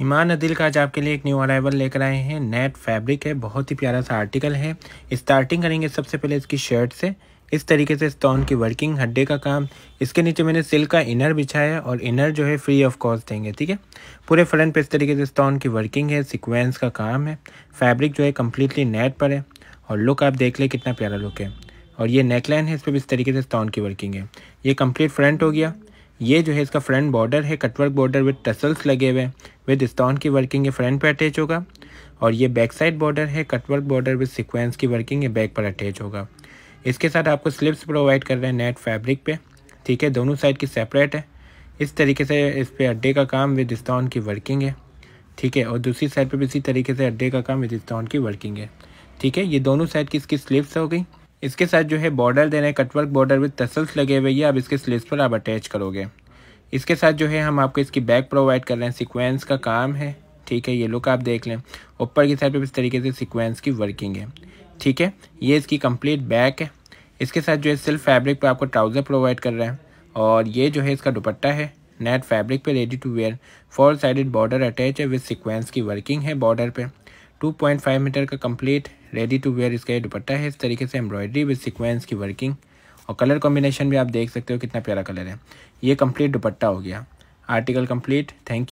ईमान अदिल का आज आपके लिए एक न्यू अराइवल लेकर आए हैं नेट फैब्रिक है बहुत ही प्यारा सा आर्टिकल है स्टार्टिंग करेंगे सबसे पहले इसकी शर्ट से इस तरीके से स्टोन की वर्किंग हड्डे का काम इसके नीचे मैंने सिल्क का इनर बिछाया और इनर जो है फ्री ऑफ कॉस्ट देंगे ठीक है पूरे फ्रंट पे इस तरीके से स्टोन की वर्किंग है सिक्वेंस का काम है फैब्रिक जो है कम्प्लीटली नेट पर है और लुक आप देख ले कितना प्यारा लुक है और ये नेकलाइन है इस पर भी इस तरीके से स्टोन की वर्किंग है ये कम्प्लीट फ्रंट हो गया ये जो है इसका फ्रंट बॉर्डर है कटवर्क बॉर्डर विद टसल्स लगे हुए हैं विद स्टोन की वर्किंग है फ्रंट पर अटैच होगा और ये बैक साइड बॉर्डर है कटवर्क बॉर्डर विद सिक्वेंस की वर्किंग ये बैक पर अटैच होगा इसके साथ आपको स्लिप्स प्रोवाइड कर रहे हैं नेट फैब्रिक पे ठीक है दोनों साइड की सेपरेट है इस तरीके से इस पर अड्डे का काम विद स्टोन की वर्किंग है ठीक है और दूसरी साइड पर भी इसी तरीके से अड्डे का काम विद स्टोन की वर्किंग है ठीक है ये दोनों साइड की इसकी स्लिप्स हो गई इसके साथ जो है बॉर्डर दे रहे हैं कटवर्क बॉर्डर विद टसल्स लगे हुए ये अब इसके स्लिप्स पर आप अटैच करोगे इसके साथ जो है हम आपको इसकी बैक प्रोवाइड कर रहे हैं सिक्वेंस का काम है ठीक है ये लुक आप देख लें ऊपर की साइड पर इस तरीके से सिक्वेंस की वर्किंग है ठीक है ये इसकी कंप्लीट बैक है इसके साथ जो है सिल्फ फैब्रिक पे आपको ट्राउज़र प्रोवाइड कर रहे हैं और ये जो है इसका दुपट्टा है नेट फैब्रिक पे ready to wear four sided border attach है विद सिक्वेंस की वर्किंग है बॉर्डर पे 2.5 मीटर का कंप्लीट रेडी टू वेयर इसका ये दुपट्टा है इस तरीके से एम्ब्रॉयडरी विद सिक्वेंस की वर्किंग और कलर कॉम्बिनेशन भी आप देख सकते हो कितना प्यारा कलर है ये कंप्लीट दुपट्टा हो गया आर्टिकल कंप्लीट थैंक यू